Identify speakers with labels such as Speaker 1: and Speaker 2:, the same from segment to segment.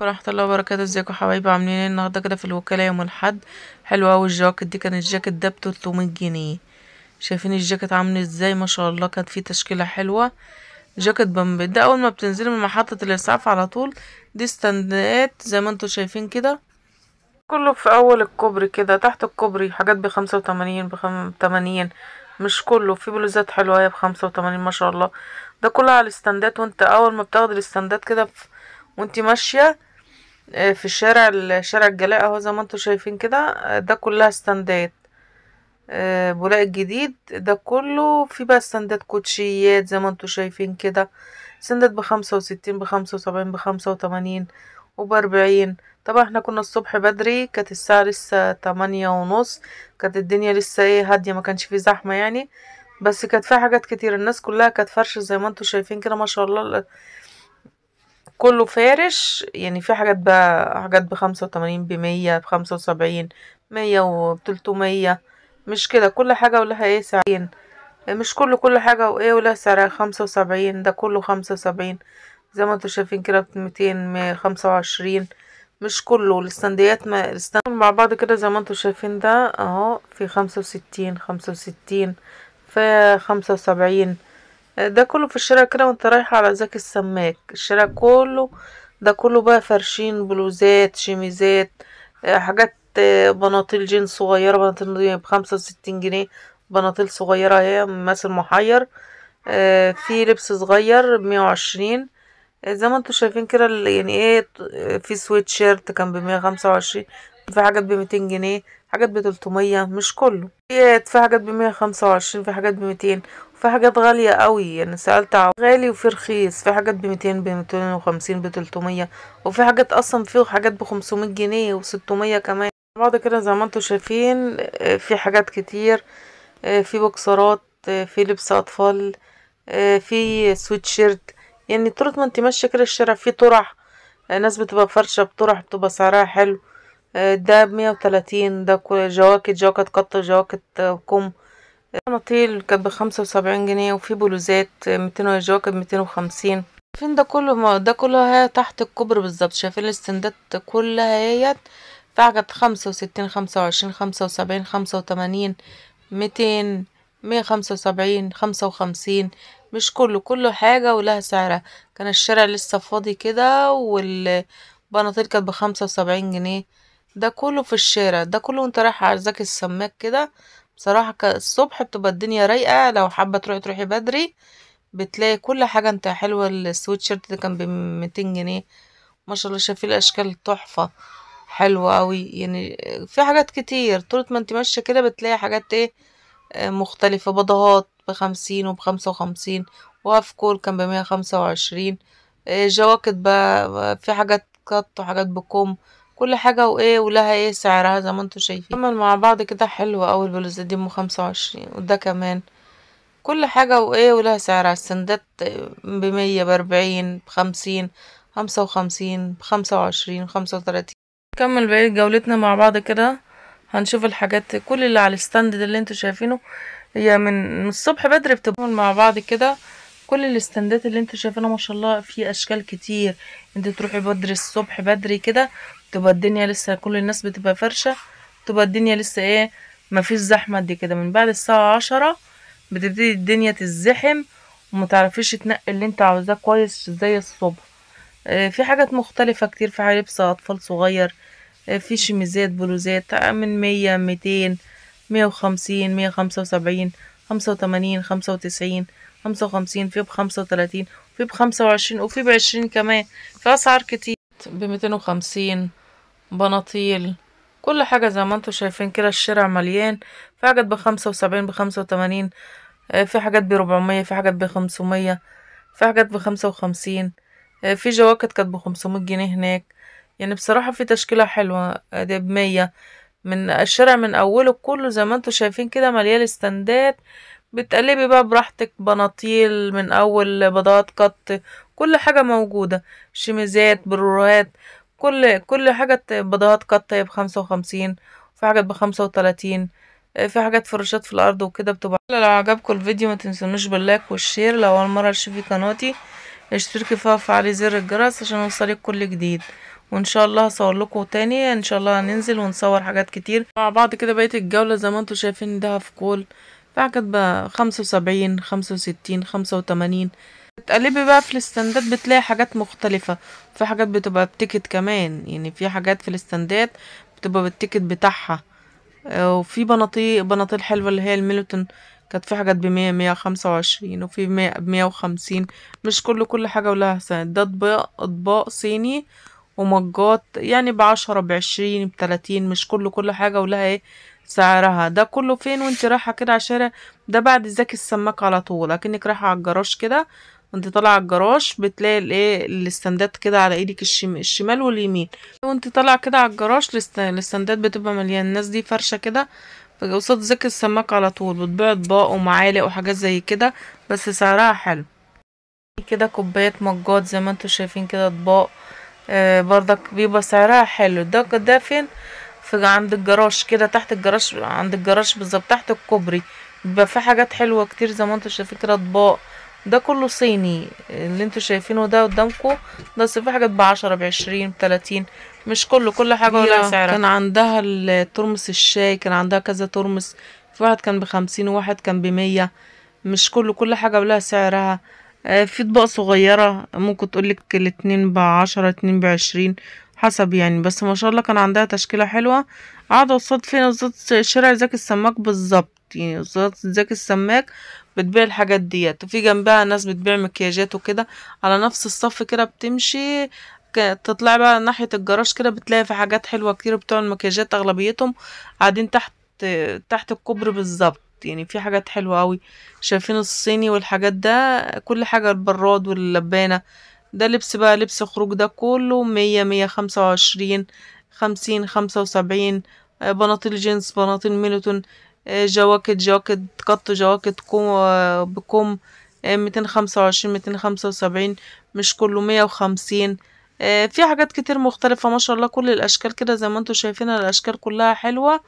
Speaker 1: ورحمة الله وبركاته ازيكم حبايبي عاملين ايه النهارده كده في الوكالة يوم الحد حلو اوي الجاكيت دي كان الجاكيت ده بتلتمية جنيه شايفين الجاكيت عامل ازاي ما شاء الله كانت فيه تشكيلة حلوة جاكيت بامبي ده اول ما بتنزلي من محطة الاسعاف على طول دي ستاندات زي ما انتوا شايفين كده كله في اول الكوبري كده تحت الكوبري حاجات بخمسة وتمانين بتمانين مش كله في بلوزات حلوة هي بخمسة وتمانين ما شاء الله ده كله على الستاندات وانت اول ما بتاخدي الستاندات كده وانت ماشية آه، في الشارع الشارع الجلاء اهو زي ما انتم شايفين كده آه، ده كلها ستاندات آه، بولاق الجديد ده كله في بقى ستاندات كوتشيات زي ما انتم شايفين كده ستاندات بخمسة وستين بخمسة وسبعين بخمسة وتمانين وبأربعين طبعا احنا كنا الصبح بدري كانت الساعة لسه تمانية ونص كانت الدنيا لسه ايه هادية ما كانش في زحمة يعني بس كانت فيها حاجات كتير الناس كلها كانت فرشة زي ما انتم شايفين كده ما شاء الله كله فارش يعني في حاجات بقى حاجات بخمسة وتمانين بمية بخمسة وسبعين مية وبتلتمية مش كده كل حاجة ولها ايه سعرين مش كله كل حاجة وايه ولها سعرها خمسة وسبعين ده كله خمسة وسبعين زي ما انتوا شايفين كده بميتين خمسة وعشرين مش كله الاستنديات ما الاستند مع بعض كده زي ما انتوا شايفين ده اهو في خمسة وستين خمسة وستين في خمسة وسبعين ده كله في الشارع كده وانت رايحة على زكي السماك الشارع كله ده كله بقى فرشين بلوزات شميزات آه، حاجات آه، بناطيل جين صغيرة بناطيل بخمسة وستين جنيه بناطيل صغيرة هي مثل محير آه، في لبس صغير بمية وعشرين زي ما انتوا شايفين كده يعني ايه في سويت شيرت كان بمية خمسة وعشرين في حاجات بميتين جنيه حاجات 300 مش كله في حاجات بمية خمسة وعشرين في حاجات 200 وفي حاجات غالية قوي يعني سألت غالي وفي رخيص في حاجات ب 250 وخمسين 300 وفي حاجات أصلا في حاجات 500 جنيه 600 كمان بعد كده زي ما انتوا شايفين آه، في حاجات كتير آه، في بوكسرات آه، في لبس أطفال في سويت شيرت يعني طول ما انت ماشية كده الشارع في طرح ناس بتبقى فرشة بطرح بتبقى سعرها حلو ده بمية وتلاتين ده جواكت جواكت قط جواكت كم بناطيل كانت بخمسة وسبعين جنيه وفي بلوزات ميتين جواكت ميتين وخمسين شايفين ده كله ما ده هي تحت الكوبري بالظبط شايفين السندات كلها هيت حاجة خمسة وستين خمسة وعشرين خمسة وسبعين خمسة وتمانين ميتين مية خمسة وسبعين خمسة وخمسين مش كله كله حاجة ولها سعرها كان الشارع لسه فاضي كده والبناطيل كانت بخمسة وسبعين جنيه ده كله في الشارع ده كله وانت رايح عزاك السماك كده بصراحة الصبح بتبقى الدنيا رايقة لو حابة تروحي تروحي بدري بتلاقي كل حاجة انت حلوة السويت شيرت ده كان بمتين جنيه ما شاء الله شايفين الاشكال تحفة حلوة اوي يعني في حاجات كتير طول ما انت ماشية كده بتلاقي حاجات ايه آه، مختلفة بضهات بخمسين وبخمسة وخمسين وقف كول كان بمية خمسة وعشرين آه، جواكت بقى في حاجات كات وحاجات بكم كل حاجة وايه ولها ايه سعرها زي ما انتوا شايفين كمل مع بعض كده حلو اوي البلوزات دي ام خمسة وعشرين وده كمان كل حاجة وايه ولها سعرها السندات بمية بأربعين بخمسين خمسة وخمسين بخمسة وعشرين خمسة وتلاتين نكمل بقية جولتنا مع بعض كده هنشوف الحاجات كل اللي على الستاند ده اللي انتوا شايفينه هي من الصبح بدري بتبقى مع بعض كده كل الاستندات اللي انتوا شايفينها ما شاء الله في اشكال كتير انتوا تروحي بدري الصبح بدري كده تبقى الدنيا لسه كل الناس بتبقى فرشة تبقى الدنيا لسه ايه مفيش زحمة دي كده من بعد الساعة عشرة بتبتدي الدنيا تزحم ومتعرفيش تنقي اللي انت عاوزاه كويس زي الصبح آه، في حاجات مختلفة كتير في لبس اطفال صغير آه، في شميزات بلوزات آه، من مية ميتين مية وخمسين مية خمسة وسبعين خمسة وتمانين خمسة وتسعين خمسة وخمسين في بخمسة وتلاتين في بخمسة وعشرين وفي بعشرين كمان في اسعار كتير بميتين وخمسين بناطيل كل حاجة زي ما انتوا شايفين كده الشارع مليان في حاجات بخمسة وسبعين بخمسة وتمانين آه، في حاجات بربعمية في حاجات بخمسمية في حاجات بخمسة وخمسين آه، في جواكت كانت بخمسمية جنيه هناك يعني بصراحة في تشكيلة حلوة آه، دي بمية من الشارع من أوله كله زي ما انتوا شايفين كده مليان استندات بتقلبي بقى براحتك بناطيل من أول بضاعات قط كل حاجة موجودة شميزات بروهات كل كل حاجة بضاعات قطة طيب بخمسة وخمسين وفي حاجات بخمسة وتلاتين في حاجات فرشات في الأرض وكده بتبقى لو عجبكم الفيديو ما تنسونوش باللايك والشير لو أول مرة تشوفي قناتي اشتركي فيها وفعلي زر الجرس عشان يوصلك كل جديد وان شاء الله هصور لكم تاني ان شاء الله هننزل ونصور حاجات كتير مع بعض كده بقيت الجولة زي ما انتم شايفين ده في كول في حاجات بخمسة وسبعين خمسة وستين خمسة وتمانين بتقلبي بقى في الستاندات بتلاقي حاجات مختلفة في حاجات بتبقى بتيكت كمان يعني في حاجات في الستاندات بتبقى بالتيكت بتاعها آه، وفي بناطيل بناطيل حلوة اللي هي الميلوتون كانت في حاجات بمية مية خمسة وعشرين وفي مية بمية وخمسين مش كله كل حاجة ولها سنة ده أطباق أطباق صيني ومجات يعني بعشرة بعشرين بتلاتين مش كله كل حاجة ولها ايه سعرها ده كله فين وانت رايحة كده على الشارع ده بعد ازاك السماك على طول اكنك رايحة على الجراج كده وانت طالعه الجراج بتلاقي الايه الاستندات كده على ايدك الشمال واليمين وانت طالعه كده على الجراج الاستندات بتبقى مليانه الناس دي فرشه كده قصاد زك السماك على طول بتبيع اطباق ومعالق وحاجات زي كده بس سعرها حلو كده كوبايات مجات زي ما انتوا شايفين كده اطباق آه بردك بيبقى سعرها حلو ده ده فين في عند الجراج كده تحت الجراج عند الجراج بالظبط تحت الكوبري بيبقى في حاجات حلوه كتير زي ما انتوا شايفين كده اطباق ده كله صيني اللي انتوا شايفينه ده قدامكم ده في حاجات بعشرة بعشرين بتلاتين مش كله كل حاجة ولا سعرها كان عندها الترمس الشاي كان عندها كذا ترمس في واحد كان بخمسين وواحد كان بمية مش كله كل حاجة ولها سعرها آه، في اطباق صغيرة ممكن تقولك الاتنين بعشرة اتنين بعشرين حسب يعني بس ما شاء الله كان عندها تشكيلة حلوة قاعدة قصاد فين قصاد شارع زكي السماك بالظبط يعني قصاد زكي السماك بتبيع الحاجات ديت وفي جنبها ناس بتبيع مكياجات وكده على نفس الصف كده بتمشي تطلع بقى ناحية الجراج كده بتلاقي في حاجات حلوة كتير بتوع المكياجات أغلبيتهم قاعدين تحت تحت الكوبري بالظبط يعني في حاجات حلوة أوي شايفين الصيني والحاجات ده كل حاجة البراد واللبانة ده لبس بقى لبس خروج ده كله مية مية خمسة وعشرين خمسين خمسة وسبعين آه، بناطيل جينز بناطيل ميلوتون آه، جواكت جواكت قط جواكت كوم آه، بكم ميتين خمسة وعشرين ميتين خمسة وسبعين مش كله مية وخمسين في حاجات كتير مختلفة ما شاء الله كل الأشكال كده زي ما انتوا شايفين الأشكال كلها حلوة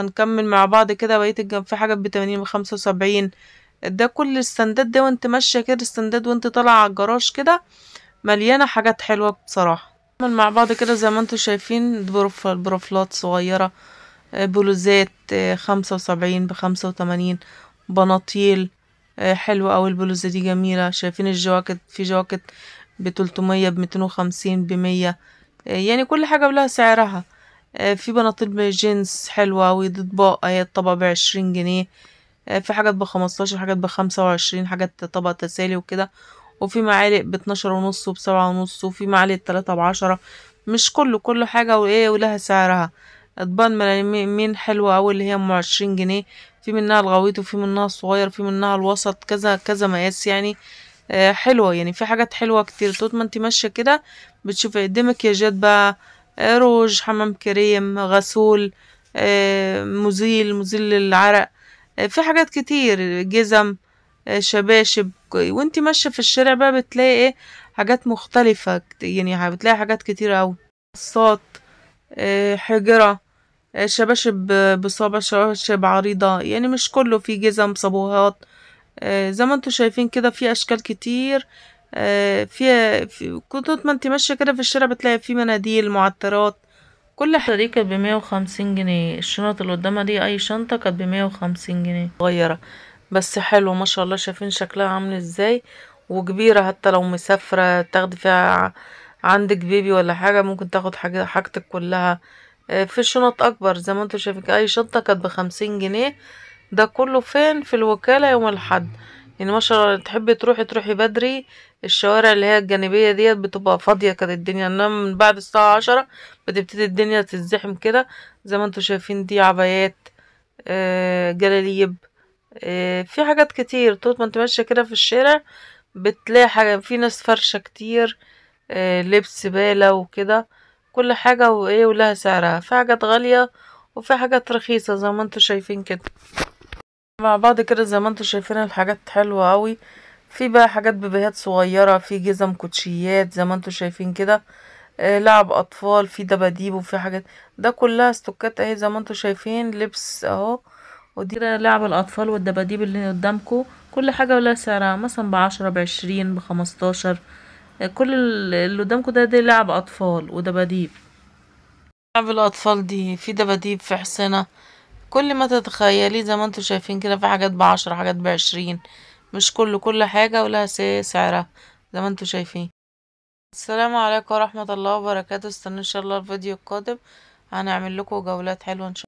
Speaker 1: هنكمل مع بعض كده بقية الجنب في حاجات بتمانين بخمسة وسبعين ده كل السندات ده وانت ماشيه كده السندات وانت طالعه على الجراج كده مليانه حاجات حلوه بصراحه نعمل مع بعض كده زي ما انتوا شايفين بروفلات صغيره آه، بلوزات آه، خمسة وسبعين بخمسة وتمانين بناطيل آه، حلوة أوي البلوزة دي جميلة شايفين الجواكت في جواكت بتلتمية بمتين وخمسين بمية يعني كل حاجة لها سعرها في بناطيل جينز حلوة أوي باقة هي الطبقة بعشرين جنيه آه، في حاجات بخمستاشر حاجات بخمسة وعشرين حاجات طبق تسالي وكده وفي معالق باتناشر ونص 7 ونص وفي معالق تلاتة بعشرة مش كله كله حاجة وايه ولها سعرها اطبان ملامين حلوة اوي اللي هي ام عشرين جنيه في منها الغويط وفي منها الصغير في منها الوسط كذا كذا مقاس يعني آه، حلوة يعني في حاجات حلوة كتير طول ما انت ماشية كده بتشوفي قدامك جد بقى آه، روج حمام كريم غسول مزيل مزيل للعرق آه، في حاجات كتير جزم آه، شباشب وانت ماشية في الشارع بقى بتلاقي ايه حاجات مختلفة يعني بتلاقي حاجات كتير اوي قصات آه، حجرة شباشب بصابة شباشب عريضة يعني مش كله في جزم صابوهات زي ما انتوا شايفين كده في اشكال كتير في, في كنت ما انت ماشية كده في الشارع بتلاقي في مناديل معطرات كل حاجة دي كانت بمية وخمسين جنيه الشنط اللي قدامها دي اي شنطة كانت بمية وخمسين جنيه صغيرة بس حلوة ما شاء الله شايفين شكلها عامل ازاي وكبيرة حتى لو مسافرة تاخدي فيها عندك بيبي ولا حاجة ممكن تاخد حاجة حاجتك كلها آه، في شنط اكبر زي ما انتوا شايفين اي شنطة كانت بخمسين جنيه ده كله فين في الوكالة يوم الحد يعني ما شاء الله تحبي تروحي تروحي بدري الشوارع اللي هي الجانبية ديت بتبقى فاضية كده الدنيا انما من بعد الساعة عشرة بتبتدي الدنيا تتزحم كده زي ما انتوا شايفين دي عبايات آه، جلاليب آه، في حاجات كتير طول ما انت ماشية كده في الشارع بتلاقي حاجة في ناس فرشة كتير آه، لبس بالة وكده كل حاجة وايه ولها سعرها في حاجات غالية وفي حاجات رخيصة زي ما انتوا شايفين كده مع بعض كده زي ما انتوا شايفين الحاجات حلوة قوي في بقى حاجات ببيهات صغيرة في جزم كوتشيات زي ما انتوا شايفين كده آه، لعب اطفال في دباديب وفي حاجات ده كلها استوكات اهي زي ما انتوا شايفين لبس اهو ودي لعب الاطفال والدباديب اللي قدامكم كل حاجة ولا سعرها مثلا بعشرة بعشرين بخمستاشر آه، كل اللي قدامكم ده ده لعب اطفال ودباديب لعب الاطفال دي في دباديب في حصنة كل ما تتخيلي زي ما انتوا شايفين كده في حاجات بعشرة حاجات بعشرين مش كله كل حاجة ولها سعرها زي ما انتوا شايفين السلام عليكم ورحمة الله وبركاته استنوا ان شاء الله الفيديو القادم هنعمل لكم جولات حلوة ان شاء الله